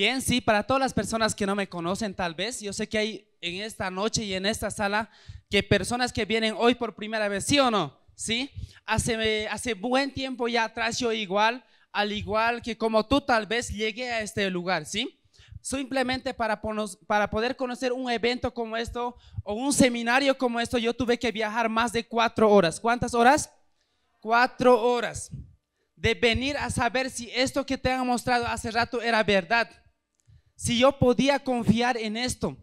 Bien, sí, para todas las personas que no me conocen, tal vez, yo sé que hay en esta noche y en esta sala que personas que vienen hoy por primera vez, ¿sí o no? Sí, hace, buen tiempo ya atrás yo igual, al igual que como tú tal vez llegué a este lugar, ¿sí? Simplemente para, para poder conocer un evento como esto o un seminario como esto, yo tuve que viajar más de cuatro horas. ¿Cuántas horas? Cuatro horas de venir a saber si esto que te han mostrado hace rato era verdad si yo podía confiar en esto,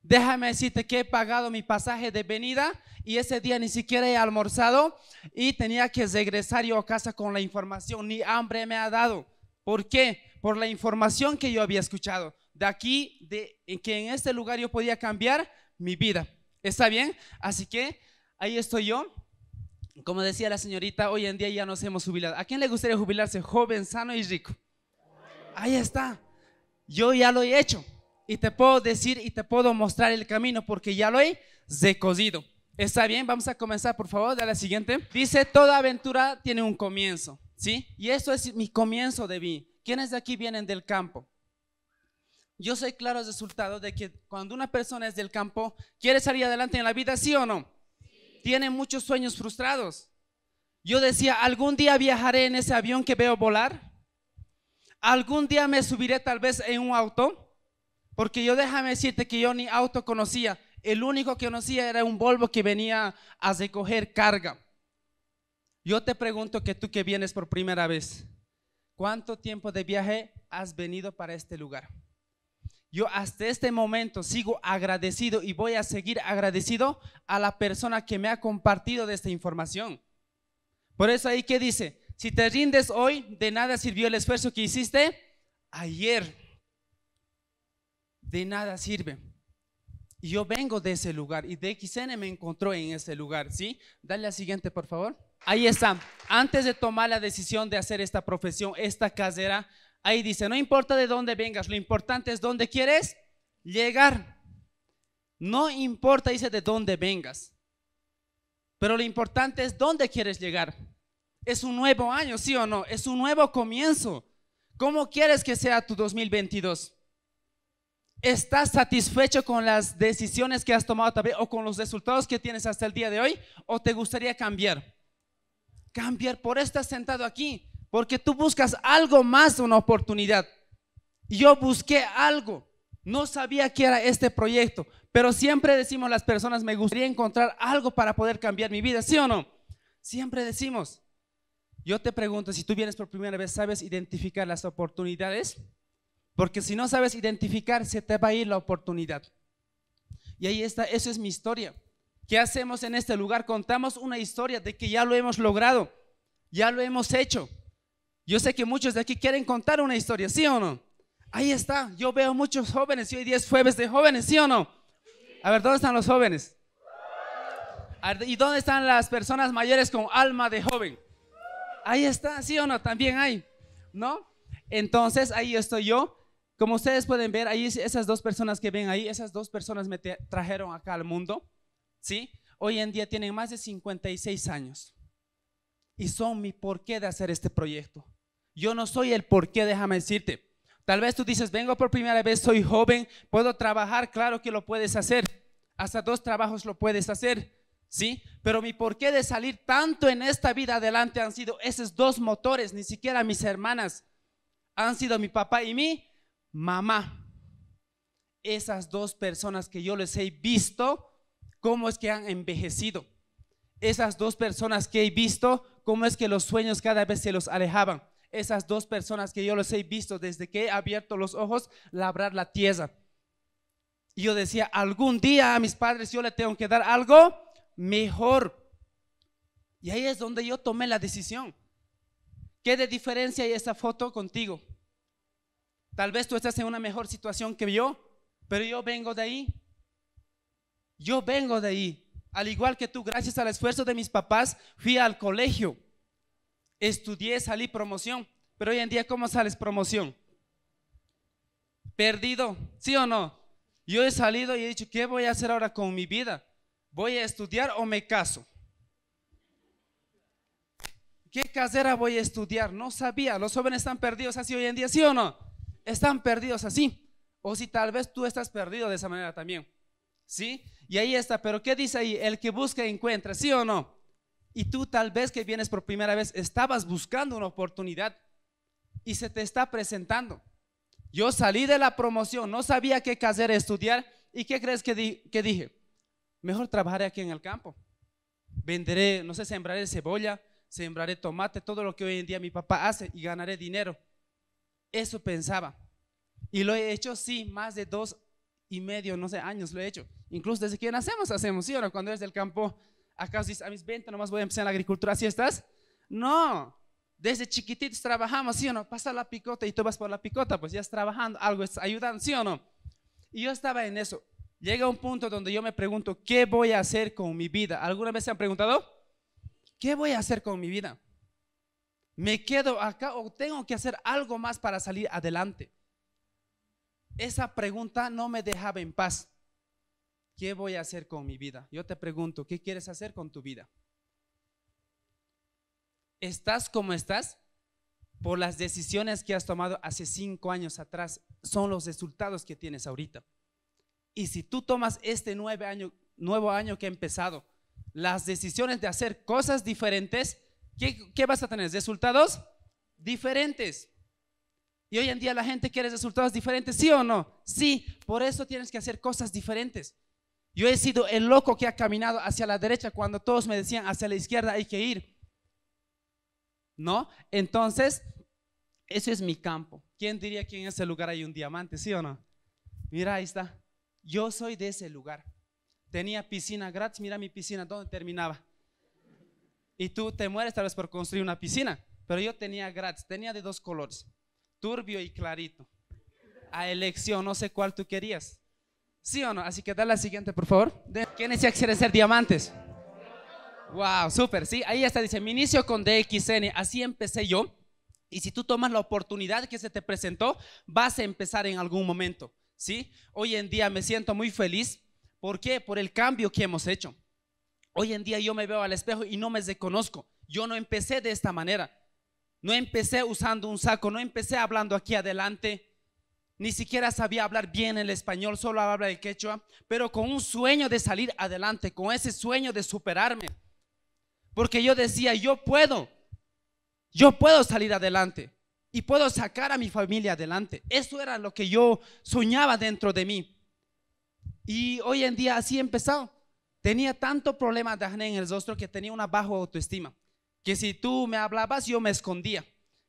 déjame decirte que he pagado mi pasaje de venida y ese día ni siquiera he almorzado y tenía que regresar yo a casa con la información, ni hambre me ha dado. ¿Por qué? Por la información que yo había escuchado. De aquí, de que en este lugar yo podía cambiar mi vida. ¿Está bien? Así que ahí estoy yo. Como decía la señorita, hoy en día ya nos hemos jubilado. ¿A quién le gustaría jubilarse joven, sano y rico? Ahí está yo ya lo he hecho y te puedo decir y te puedo mostrar el camino porque ya lo he recogido Está bien, vamos a comenzar por favor de la siguiente. Dice, toda aventura tiene un comienzo, ¿sí? Y eso es mi comienzo de mí. ¿Quiénes de aquí vienen del campo? Yo soy claro resultado de que cuando una persona es del campo, quiere salir adelante en la vida, ¿sí o no? Tiene muchos sueños frustrados. Yo decía, algún día viajaré en ese avión que veo volar Algún día me subiré tal vez en un auto, porque yo déjame decirte que yo ni auto conocía. El único que conocía era un Volvo que venía a recoger carga. Yo te pregunto que tú que vienes por primera vez, ¿cuánto tiempo de viaje has venido para este lugar? Yo hasta este momento sigo agradecido y voy a seguir agradecido a la persona que me ha compartido de esta información. Por eso ahí que dice, si te rindes hoy, de nada sirvió el esfuerzo que hiciste ayer. De nada sirve. yo vengo de ese lugar y DXN me encontró en ese lugar, ¿sí? Dale la siguiente, por favor. Ahí está. Antes de tomar la decisión de hacer esta profesión, esta casera, ahí dice, no importa de dónde vengas, lo importante es dónde quieres llegar. No importa, dice, de dónde vengas. Pero lo importante es dónde quieres llegar. Es un nuevo año, ¿sí o no? Es un nuevo comienzo. ¿Cómo quieres que sea tu 2022? ¿Estás satisfecho con las decisiones que has tomado o con los resultados que tienes hasta el día de hoy? ¿O te gustaría cambiar? Cambiar, por estar sentado aquí, porque tú buscas algo más, una oportunidad. Yo busqué algo, no sabía qué era este proyecto, pero siempre decimos las personas, me gustaría encontrar algo para poder cambiar mi vida, ¿sí o no? Siempre decimos, yo te pregunto, si tú vienes por primera vez, ¿sabes identificar las oportunidades? Porque si no sabes identificar, se te va a ir la oportunidad. Y ahí está, eso es mi historia. ¿Qué hacemos en este lugar? Contamos una historia de que ya lo hemos logrado, ya lo hemos hecho. Yo sé que muchos de aquí quieren contar una historia, ¿sí o no? Ahí está, yo veo muchos jóvenes y hoy día es jueves de jóvenes, ¿sí o no? A ver, ¿dónde están los jóvenes? ¿Y dónde están las personas mayores con alma de joven? ahí está, ¿sí o no? También hay, ¿no? Entonces ahí estoy yo. Como ustedes pueden ver, ahí esas dos personas que ven ahí, esas dos personas me trajeron acá al mundo, ¿sí? Hoy en día tienen más de 56 años y son mi porqué de hacer este proyecto. Yo no soy el porqué, déjame decirte. Tal vez tú dices, vengo por primera vez, soy joven, puedo trabajar, claro que lo puedes hacer. Hasta dos trabajos lo puedes hacer. ¿sí? Pero mi porqué de salir tanto en esta vida adelante han sido esos dos motores, ni siquiera mis hermanas, han sido mi papá y mi mamá. Esas dos personas que yo les he visto, cómo es que han envejecido. Esas dos personas que he visto, cómo es que los sueños cada vez se los alejaban. Esas dos personas que yo les he visto desde que he abierto los ojos, labrar la tierra. yo decía, algún día a mis padres yo le tengo que dar algo mejor. Y ahí es donde yo tomé la decisión. ¿Qué de diferencia hay esa foto contigo? Tal vez tú estás en una mejor situación que yo, pero yo vengo de ahí. Yo vengo de ahí. Al igual que tú, gracias al esfuerzo de mis papás, fui al colegio. Estudié, salí promoción. Pero hoy en día, ¿cómo sales promoción? Perdido, ¿sí o no? Yo he salido y he dicho, ¿qué voy a hacer ahora con mi vida? ¿Voy a estudiar o me caso? ¿Qué casera voy a estudiar? No sabía. Los jóvenes están perdidos así hoy en día, ¿sí o no? Están perdidos así. O si tal vez tú estás perdido de esa manera también. ¿Sí? Y ahí está. Pero ¿qué dice ahí? El que busca encuentra, ¿sí o no? Y tú tal vez que vienes por primera vez, estabas buscando una oportunidad y se te está presentando. Yo salí de la promoción, no sabía qué casera estudiar. ¿Y qué crees que, que dije? mejor trabajaré aquí en el campo. Venderé, no sé, sembraré cebolla, sembraré tomate, todo lo que hoy en día mi papá hace y ganaré dinero. Eso pensaba. Y lo he hecho, sí, más de dos y medio, no sé, años lo he hecho. Incluso desde que nacemos hacemos, ¿sí o no? Cuando eres del campo, ¿acaso dices, a mis 20 nomás voy a empezar la agricultura, así estás? No, desde chiquititos trabajamos, ¿sí o no? Pasa la picota y tú vas por la picota, pues ya estás trabajando, algo estás ayudando, ¿sí o no? Y yo estaba en eso llega un punto donde yo me pregunto, ¿qué voy a hacer con mi vida? ¿Alguna vez se han preguntado? ¿Qué voy a hacer con mi vida? ¿Me quedo acá o tengo que hacer algo más para salir adelante? Esa pregunta no me dejaba en paz. ¿Qué voy a hacer con mi vida? Yo te pregunto, ¿qué quieres hacer con tu vida? ¿Estás como estás? Por las decisiones que has tomado hace cinco años atrás, son los resultados que tienes ahorita. Y si tú tomas este nueve año, nuevo año que ha empezado, las decisiones de hacer cosas diferentes, ¿qué, ¿qué, vas a tener? Resultados diferentes. Y hoy en día la gente quiere resultados diferentes, ¿sí o no? Sí, por eso tienes que hacer cosas diferentes. Yo he sido el loco que ha caminado hacia la derecha cuando todos me decían hacia la izquierda hay que ir. ¿No? Entonces, eso es mi campo. ¿Quién diría que en ese lugar hay un diamante, sí o no? Mira, ahí está. Yo soy de ese lugar. Tenía piscina gratis, mira mi piscina, ¿dónde terminaba? Y tú te mueres tal vez por construir una piscina, pero yo tenía gratis, tenía de dos colores, turbio y clarito. A elección, no sé cuál tú querías. ¿Sí o no? Así que da la siguiente, por favor. ¿Quién decía que quiere ser diamantes? Wow, súper, sí. Ahí está, dice, mi inicio con DXN, así empecé yo. Y si tú tomas la oportunidad que se te presentó, vas a empezar en algún momento. ¿sí? Hoy en día me siento muy feliz. ¿Por qué? Por el cambio que hemos hecho. Hoy en día yo me veo al espejo y no me desconozco. Yo no empecé de esta manera. No empecé usando un saco, no empecé hablando aquí adelante. Ni siquiera sabía hablar bien el español, solo hablaba de quechua, pero con un sueño de salir adelante, con ese sueño de superarme. Porque yo decía, yo puedo, yo puedo salir adelante y puedo sacar a mi familia adelante. Eso era lo que yo soñaba dentro de mí. Y hoy en día así he empezado. Tenía tanto problema de acné en el rostro que tenía una baja autoestima. Que si tú me hablabas, yo me escondía.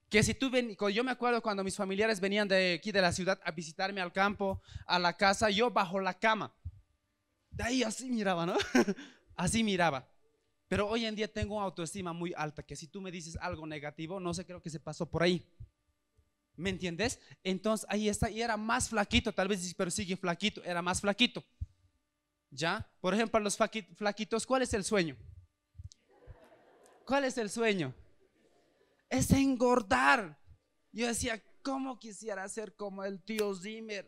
Que si tú ven, yo me acuerdo cuando mis familiares venían de aquí de la ciudad a visitarme al campo, a la casa, yo bajo la cama. De ahí así miraba, ¿no? así miraba. Pero hoy en día tengo una autoestima muy alta, que si tú me dices algo negativo, no sé, creo que se pasó por ahí. ¿Me entiendes? Entonces ahí está, y era más flaquito, tal vez, pero sigue flaquito, era más flaquito. ¿Ya? Por ejemplo, los flaquitos, ¿cuál es el sueño? ¿Cuál es el sueño? Es engordar. Yo decía, ¿cómo quisiera ser como el tío Zimmer?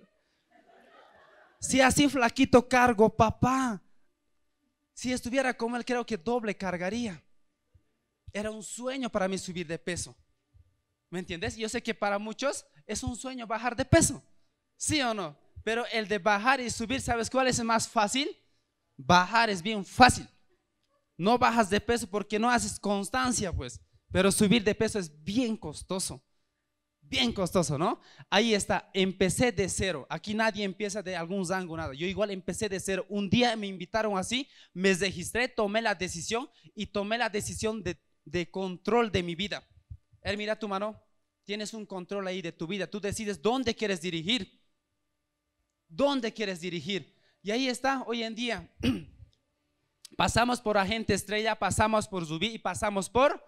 Si así flaquito cargo, papá. Si estuviera como él, creo que doble cargaría. Era un sueño para mí subir de peso. ¿Me entiendes? Yo sé que para muchos es un sueño bajar de peso, ¿sí o no? Pero el de bajar y subir, ¿sabes cuál es el más fácil? Bajar es bien fácil. No bajas de peso porque no haces constancia, pues. Pero subir de peso es bien costoso. Bien costoso, ¿no? Ahí está, empecé de cero. Aquí nadie empieza de algún zango, nada. Yo igual empecé de cero. Un día me invitaron así, me registré, tomé la decisión y tomé la decisión de control de mi vida mira tu mano, tienes un control ahí de tu vida, tú decides dónde quieres dirigir, dónde quieres dirigir. Y ahí está hoy en día. pasamos por agente estrella, pasamos por Zubí y pasamos por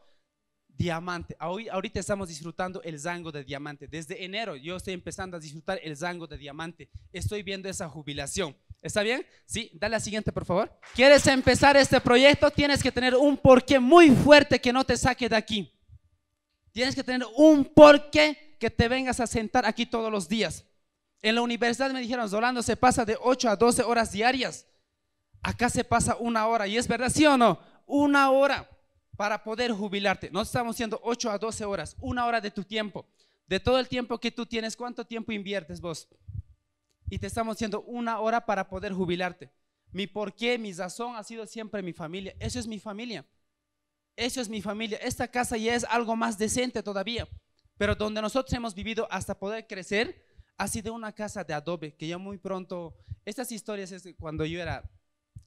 diamante. Hoy, ahorita estamos disfrutando el zango de diamante. Desde enero yo estoy empezando a disfrutar el zango de diamante. Estoy viendo esa jubilación. ¿Está bien? Sí, dale la siguiente, por favor. ¿Quieres empezar este proyecto? Tienes que tener un porqué muy fuerte que no te saque de aquí. Tienes que tener un porqué que te vengas a sentar aquí todos los días. En la universidad me dijeron, Zolando, se pasa de 8 a 12 horas diarias. Acá se pasa una hora. ¿Y es verdad, sí o no? Una hora para poder jubilarte. No estamos haciendo 8 a 12 horas, una hora de tu tiempo. De todo el tiempo que tú tienes, ¿cuánto tiempo inviertes vos? Y te estamos haciendo una hora para poder jubilarte. Mi porqué, mi razón ha sido siempre mi familia. Eso es mi familia eso es mi familia, esta casa ya es algo más decente todavía. Pero donde nosotros hemos vivido hasta poder crecer ha sido una casa de adobe, que ya muy pronto, estas historias es cuando yo era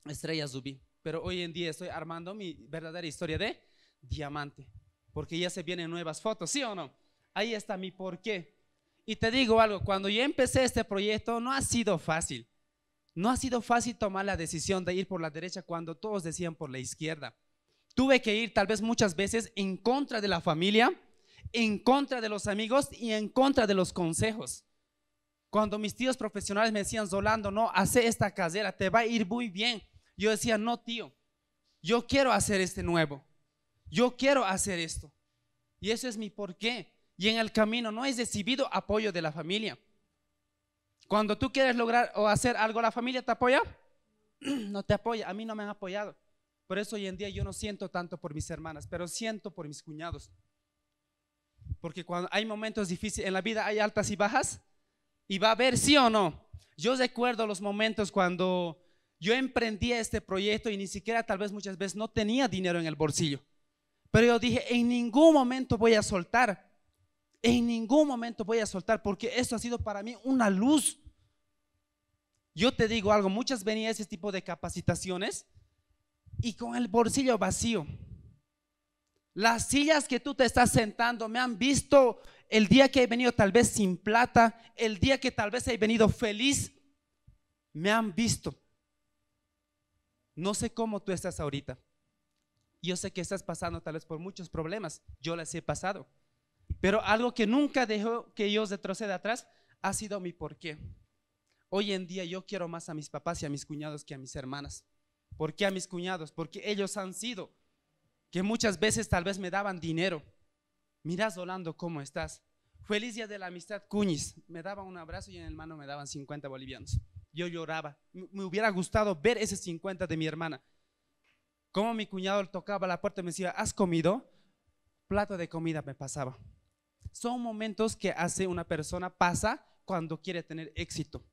estrella Zubí, pero hoy en día estoy armando mi verdadera historia de diamante, porque ya se vienen nuevas fotos, ¿sí o no? Ahí está mi porqué. Y te digo algo, cuando yo empecé este proyecto no ha sido fácil. No ha sido fácil tomar la decisión de ir por la derecha cuando todos decían por la izquierda. Tuve que ir tal vez muchas veces en contra de la familia, en contra de los amigos y en contra de los consejos. Cuando mis tíos profesionales me decían, Zolando, no, hace esta casera, te va a ir muy bien. Yo decía, no, tío, yo quiero hacer este nuevo. Yo quiero hacer esto. Y eso es mi porqué. Y en el camino no he recibido apoyo de la familia. Cuando tú quieres lograr o hacer algo, la familia te apoya. No te apoya. A mí no me han apoyado. Por eso hoy en día yo no siento tanto por mis hermanas, pero siento por mis cuñados. Porque cuando hay momentos difíciles, en la vida hay altas y bajas, y va a haber sí o no. Yo recuerdo los momentos cuando yo emprendí este proyecto y ni siquiera tal vez muchas veces no tenía dinero en el bolsillo. Pero yo dije, en ningún momento voy a soltar. En ningún momento voy a soltar porque eso ha sido para mí una luz. Yo te digo algo, muchas venía ese tipo de capacitaciones y con el bolsillo vacío. Las sillas que tú te estás sentando me han visto el día que he venido tal vez sin plata, el día que tal vez he venido feliz, me han visto. No sé cómo tú estás ahorita. Yo sé que estás pasando tal vez por muchos problemas, yo las he pasado. Pero algo que nunca dejó que yo de atrás ha sido mi porqué. Hoy en día yo quiero más a mis papás y a mis cuñados que a mis hermanas. ¿Por qué a mis cuñados? Porque ellos han sido que muchas veces tal vez me daban dinero. Mirás, Orlando, ¿cómo estás? Feliz día de la amistad, Cuñiz. Me daban un abrazo y en el mano me daban 50 bolivianos. Yo lloraba. Me hubiera gustado ver ese 50 de mi hermana. Como mi cuñado tocaba la puerta y me decía, ¿has comido? Plato de comida me pasaba. Son momentos que hace una persona pasa cuando quiere tener éxito.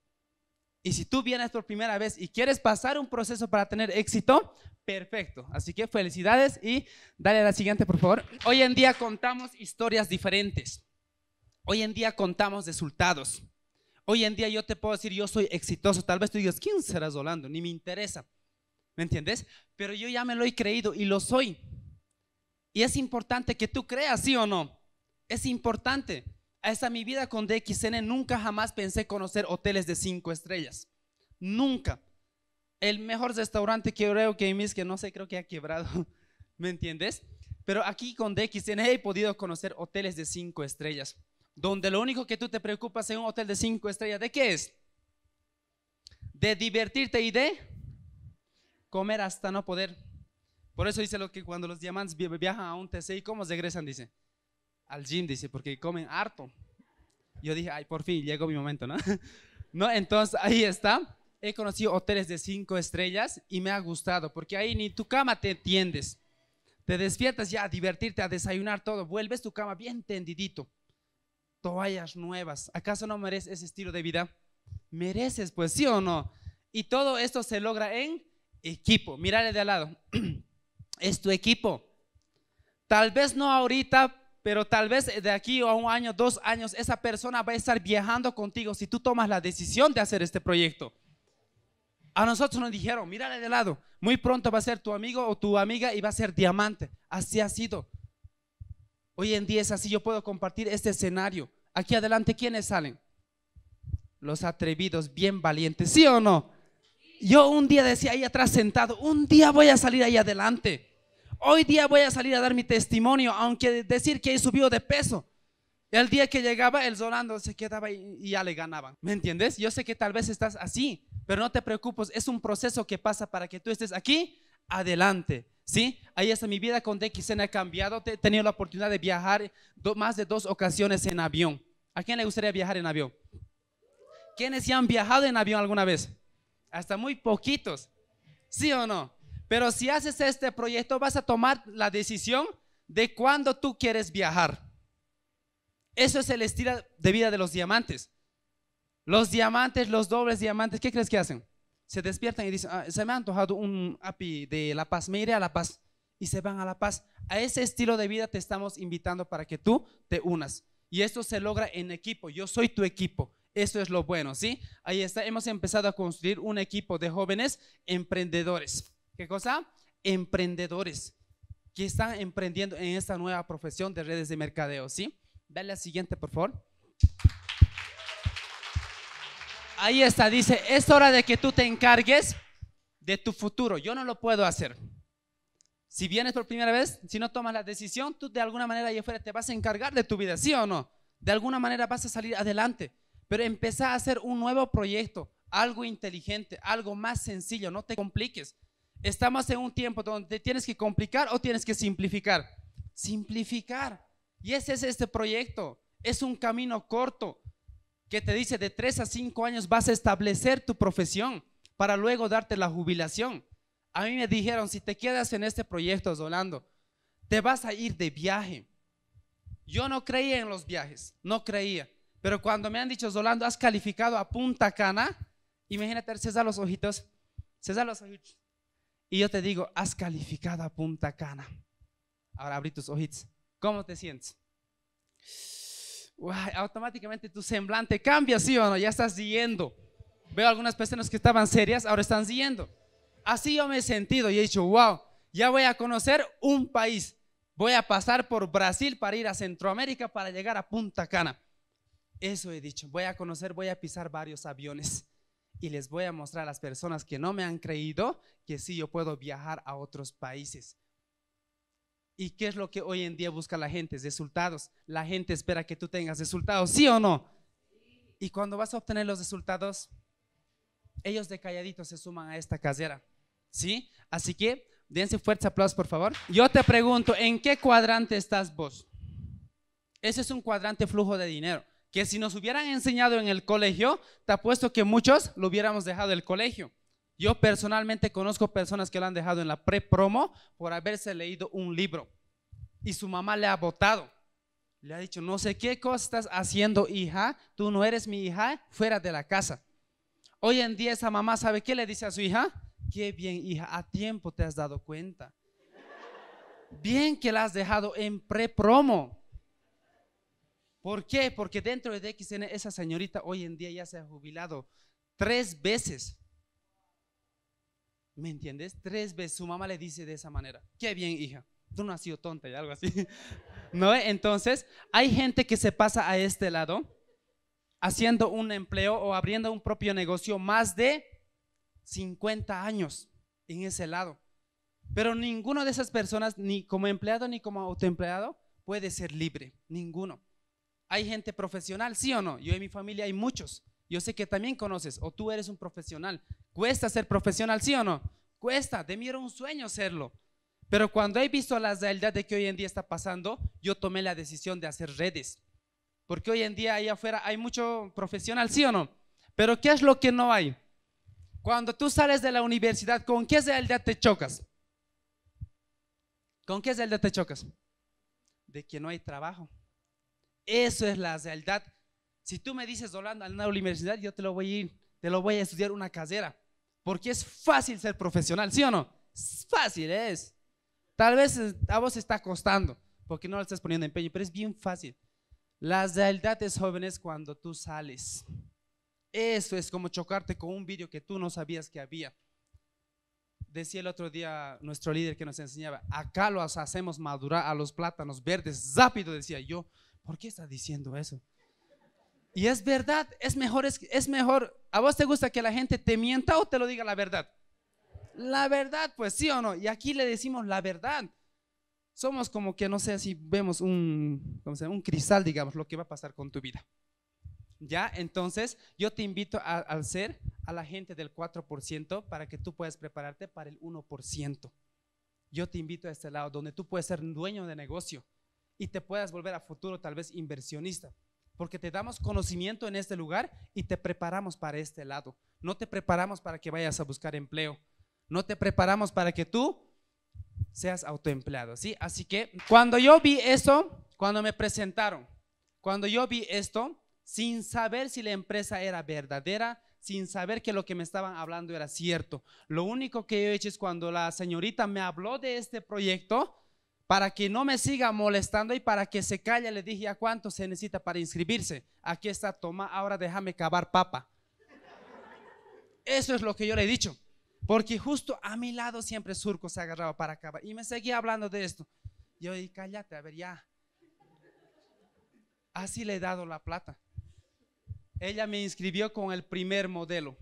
Y si tú vienes por primera vez y quieres pasar un proceso para tener éxito, perfecto. Así que felicidades y dale a la siguiente, por favor. Hoy en día contamos historias diferentes. Hoy en día contamos resultados. Hoy en día yo te puedo decir, yo soy exitoso. Tal vez tú digas, ¿quién serás Rolando? Ni me interesa. ¿Me entiendes? Pero yo ya me lo he creído y lo soy. Y es importante que tú creas, sí o no. Es importante. Hasta mi vida con DXN nunca jamás pensé conocer hoteles de cinco estrellas. Nunca. El mejor restaurante que creo que mis que no sé, creo que ha quebrado. ¿Me entiendes? Pero aquí con DXN he podido conocer hoteles de cinco estrellas. Donde lo único que tú te preocupas en un hotel de cinco estrellas, ¿de qué es? De divertirte y de comer hasta no poder. Por eso dice lo que cuando los diamantes viajan a un TCI, ¿cómo regresan? Dice, al gym, dice, porque comen harto. Yo dije, ay, por fin llegó mi momento, ¿no? ¿No? Entonces ahí está. He conocido hoteles de cinco estrellas y me ha gustado, porque ahí ni tu cama te tiendes. Te despiertas ya a divertirte, a desayunar todo. Vuelves tu cama bien tendidito. Toallas nuevas. ¿Acaso no mereces ese estilo de vida? Mereces, pues sí o no. Y todo esto se logra en equipo. Mírale de al lado. es tu equipo. Tal vez no ahorita, pero tal vez eh, de aquí a un año, dos años, esa persona va a estar viajando contigo si tú tomas la decisión de hacer este proyecto. A nosotros nos dijeron, mírale de lado, muy pronto va a ser tu amigo o tu amiga y va a ser diamante. Así ha sido. Hoy en día es así, yo puedo compartir este escenario. Aquí adelante, ¿quiénes salen? Los atrevidos, bien valientes, ¿sí o no? Yo un día decía ahí atrás sentado, un día voy a salir ahí adelante. Hoy día voy a salir a dar mi testimonio, aunque decir que he subido de peso. El día que llegaba, el Zorando se quedaba y, ya le ganaban. ¿Me entiendes? Yo sé que tal vez estás así, pero no te preocupes, es un proceso que pasa para que tú estés aquí adelante. ¿Sí? Ahí está mi vida con DXN ha cambiado. He tenido la oportunidad de viajar más de dos ocasiones en avión. ¿A quién le gustaría viajar en avión? ¿Quiénes ya han viajado en avión alguna vez? Hasta muy poquitos. ¿Sí o no? Pero si haces este proyecto, vas a tomar la decisión de cuándo tú quieres viajar. Eso es el estilo de vida de los diamantes. Los diamantes, los dobles diamantes, ¿qué crees que hacen? Se despiertan y dicen, ah, se me ha antojado un API de La Paz, me iré a La Paz. Y se van a La Paz. A ese estilo de vida te estamos invitando para que tú te unas. Y esto se logra en equipo. Yo soy tu equipo. Eso es lo bueno, ¿sí? Ahí está, hemos empezado a construir un equipo de jóvenes emprendedores. ¿Qué cosa? Emprendedores que están emprendiendo en esta nueva profesión de redes de mercadeo, ¿sí? Dale la siguiente, por favor. Ahí está, dice, es hora de que tú te encargues de tu futuro. Yo no lo puedo hacer. Si vienes por primera vez, si no tomas la decisión, tú de alguna manera allá afuera te vas a encargar de tu vida, ¿sí o no? De alguna manera vas a salir adelante, pero empieza a hacer un nuevo proyecto, algo inteligente, algo más sencillo, no te compliques. Estamos en un tiempo donde tienes que complicar o tienes que simplificar. Simplificar. Y ese es este proyecto. Es un camino corto que te dice de 3 a 5 años vas a establecer tu profesión para luego darte la jubilación. A mí me dijeron, si te quedas en este proyecto, Zolando te vas a ir de viaje. Yo no creía en los viajes, no creía. Pero cuando me han dicho, Zolando has calificado a Punta Cana, imagínate, César los ojitos, César los ojitos. Y yo te digo, has calificado a Punta Cana. Ahora abrí tus ojitos. ¿Cómo te sientes? automáticamente tu semblante cambia, ¿sí o no? Ya estás yendo. Veo algunas personas que estaban serias, ahora están yendo. Así yo me he sentido y he dicho, wow, ya voy a conocer un país. Voy a pasar por Brasil para ir a Centroamérica para llegar a Punta Cana. Eso he dicho, voy a conocer, voy a pisar varios aviones y les voy a mostrar a las personas que no me han creído que sí yo puedo viajar a otros países. ¿Y qué es lo que hoy en día busca la gente? Resultados. La gente espera que tú tengas resultados, ¿sí o no? Y cuando vas a obtener los resultados, ellos de calladito se suman a esta casera, ¿sí? Así que dense fuerte aplausos por favor. Yo te pregunto, ¿en qué cuadrante estás vos? Ese es un cuadrante flujo de dinero que si nos hubieran enseñado en el colegio, te apuesto que muchos lo hubiéramos dejado el colegio. Yo personalmente conozco personas que lo han dejado en la pre-promo por haberse leído un libro y su mamá le ha votado. Le ha dicho, no sé qué cosas estás haciendo, hija, tú no eres mi hija, fuera de la casa. Hoy en día esa mamá sabe qué le dice a su hija. Qué bien, hija, a tiempo te has dado cuenta. Bien que la has dejado en pre-promo. ¿Por qué? Porque dentro de DXN esa señorita hoy en día ya se ha jubilado tres veces. ¿Me entiendes? Tres veces. Su mamá le dice de esa manera. Qué bien, hija. Tú no has sido tonta y algo así. ¿No? Entonces, hay gente que se pasa a este lado haciendo un empleo o abriendo un propio negocio más de 50 años en ese lado. Pero ninguno de esas personas, ni como empleado ni como autoempleado, puede ser libre. Ninguno hay gente profesional, ¿sí o no? Yo en mi familia hay muchos. Yo sé que también conoces, o tú eres un profesional. Cuesta ser profesional, ¿sí o no? Cuesta, de mí era un sueño serlo. Pero cuando he visto la realidad de que hoy en día está pasando, yo tomé la decisión de hacer redes. Porque hoy en día ahí afuera hay mucho profesional, ¿sí o no? Pero ¿qué es lo que no hay? Cuando tú sales de la universidad, ¿con qué realidad te chocas? ¿Con qué realidad te chocas? De que no hay trabajo. Eso es la realidad. Si tú me dices, Holanda, en la universidad, yo te lo voy a ir, te lo voy a estudiar una carrera. Porque es fácil ser profesional, ¿sí o no? Es fácil, es. Tal vez a vos está costando, porque no le estás poniendo empeño, pero es bien fácil. La realidad es, jóvenes, cuando tú sales. Eso es como chocarte con un vídeo que tú no sabías que había. Decía el otro día nuestro líder que nos enseñaba, acá lo hacemos madurar a los plátanos verdes, rápido, decía yo. ¿por qué está diciendo eso? Y es verdad, es mejor, es, es, mejor. ¿A vos te gusta que la gente te mienta o te lo diga la verdad? La verdad, pues sí o no. Y aquí le decimos la verdad. Somos como que, no sé si vemos un, un cristal, digamos, lo que va a pasar con tu vida. ¿Ya? Entonces, yo te invito al ser a la gente del 4% para que tú puedas prepararte para el 1%. Yo te invito a este lado, donde tú puedes ser dueño de negocio y te puedas volver a futuro tal vez inversionista, porque te damos conocimiento en este lugar y te preparamos para este lado. No te preparamos para que vayas a buscar empleo, no te preparamos para que tú seas autoempleado, ¿sí? Así que cuando yo vi eso cuando me presentaron, cuando yo vi esto, sin saber si la empresa era verdadera, sin saber que lo que me estaban hablando era cierto. Lo único que yo he hecho es cuando la señorita me habló de este proyecto, para que no me siga molestando y para que se calle, le dije a cuánto se necesita para inscribirse. Aquí está, toma, ahora déjame cavar papa. Eso es lo que yo le he dicho. Porque justo a mi lado siempre Surco se agarraba para cavar. Y me seguía hablando de esto. Yo dije, cállate, a ver, ya. Así le he dado la plata. Ella me inscribió con el primer modelo.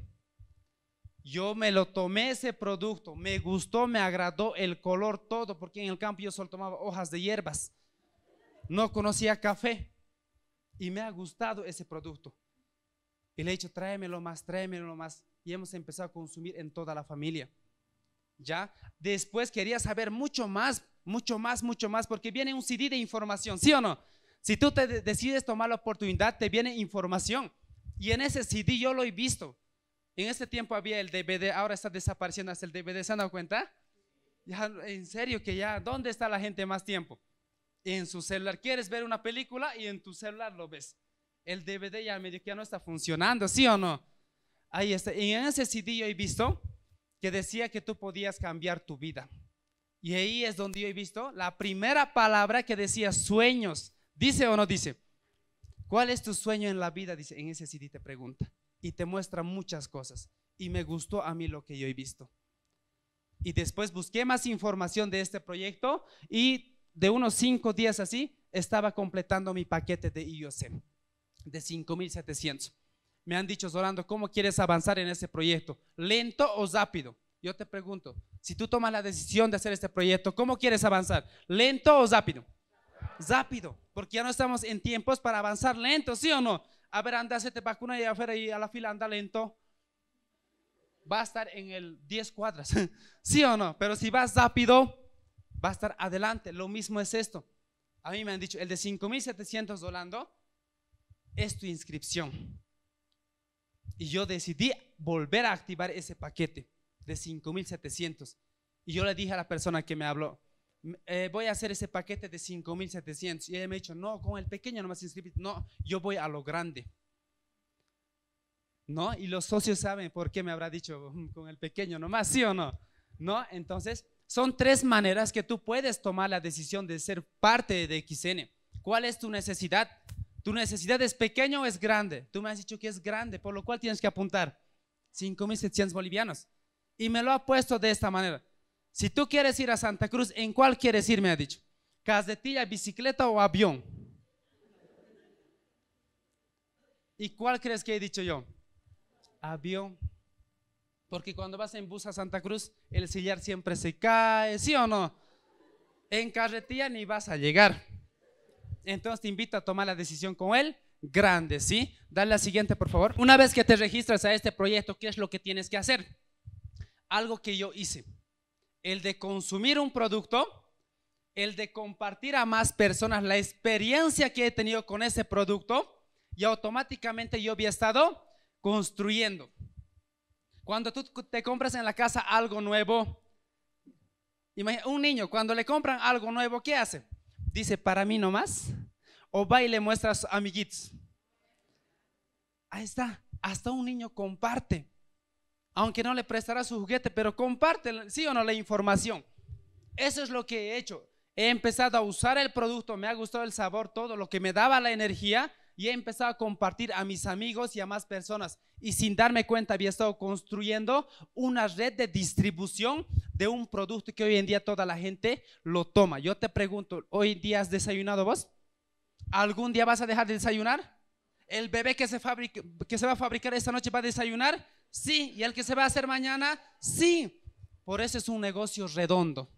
Yo me lo tomé ese producto, me gustó, me agradó el color, todo, porque en el campo yo solo tomaba hojas de hierbas. No conocía café y me ha gustado ese producto. Y le he dicho, tráemelo más, tráemelo más. Y hemos empezado a consumir en toda la familia. ¿Ya? Después quería saber mucho más, mucho más, mucho más, porque viene un CD de información, ¿sí o no? Si tú te decides tomar la oportunidad, te viene información. Y en ese CD yo lo he visto. En ese tiempo había el DVD, ahora está desapareciendo hasta el DVD, ¿se han dado cuenta? en serio que ya, ¿dónde está la gente más tiempo? En su celular, quieres ver una película y en tu celular lo ves. El DVD ya medio que ya no está funcionando, ¿sí o no? Ahí está. en ese CD yo he visto que decía que tú podías cambiar tu vida. Y ahí es donde yo he visto la primera palabra que decía sueños. ¿Dice o no dice? ¿Cuál es tu sueño en la vida? Dice, en ese CD te pregunta y te muestra muchas cosas. Y me gustó a mí lo que yo he visto. Y después busqué más información de este proyecto y de unos cinco días así estaba completando mi paquete de IOC de 5.700. Me han dicho, Zorando, ¿cómo quieres avanzar en este proyecto? ¿Lento o rápido? Yo te pregunto, si tú tomas la decisión de hacer este proyecto, ¿cómo quieres avanzar? ¿Lento o rápido? Rápido, porque ya no estamos en tiempos para avanzar lento, ¿sí o no? A ver, anda, se te vacuna afuera y a la fila anda lento. Va a estar en el 10 cuadras, ¿sí o no? Pero si vas rápido, va a estar adelante. Lo mismo es esto. A mí me han dicho, el de 5.700 dolando es tu inscripción. Y yo decidí volver a activar ese paquete de 5.700. Y yo le dije a la persona que me habló, eh, voy a hacer ese paquete de 5.700. Y ella me ha dicho, no, con el pequeño nomás inscribir No, yo voy a lo grande. ¿No? Y los socios saben por qué me habrá dicho mm, con el pequeño nomás, ¿sí o no? ¿No? Entonces, son tres maneras que tú puedes tomar la decisión de ser parte de XN. ¿Cuál es tu necesidad? ¿Tu necesidad es pequeño o es grande? Tú me has dicho que es grande, por lo cual tienes que apuntar 5.700 bolivianos. Y me lo ha puesto de esta manera. Si tú quieres ir a Santa Cruz, ¿en cuál quieres ir? Me ha dicho. ¿Casetilla, bicicleta o avión? ¿Y cuál crees que he dicho yo? Avión. Porque cuando vas en bus a Santa Cruz, el sillar siempre se cae, ¿sí o no? En carretilla ni vas a llegar. Entonces te invito a tomar la decisión con él grande, ¿sí? Dale la siguiente, por favor. Una vez que te registras a este proyecto, ¿qué es lo que tienes que hacer? Algo que yo hice el de consumir un producto, el de compartir a más personas la experiencia que he tenido con ese producto y automáticamente yo había estado construyendo. Cuando tú te compras en la casa algo nuevo, imagina, un niño cuando le compran algo nuevo, ¿qué hace? Dice, para mí nomás, o va y le muestra a sus amiguitos. Ahí está, hasta un niño comparte aunque no le prestará su juguete, pero comparte, sí o no, la información. Eso es lo que he hecho. He empezado a usar el producto, me ha gustado el sabor, todo lo que me daba la energía y he empezado a compartir a mis amigos y a más personas. Y sin darme cuenta había estado construyendo una red de distribución de un producto que hoy en día toda la gente lo toma. Yo te pregunto, ¿hoy en día has desayunado vos? ¿Algún día vas a dejar de desayunar? ¿El bebé que se, que se va a fabricar esta noche va a desayunar? Sí. ¿Y el que se va a hacer mañana? Sí. Por eso es un negocio redondo.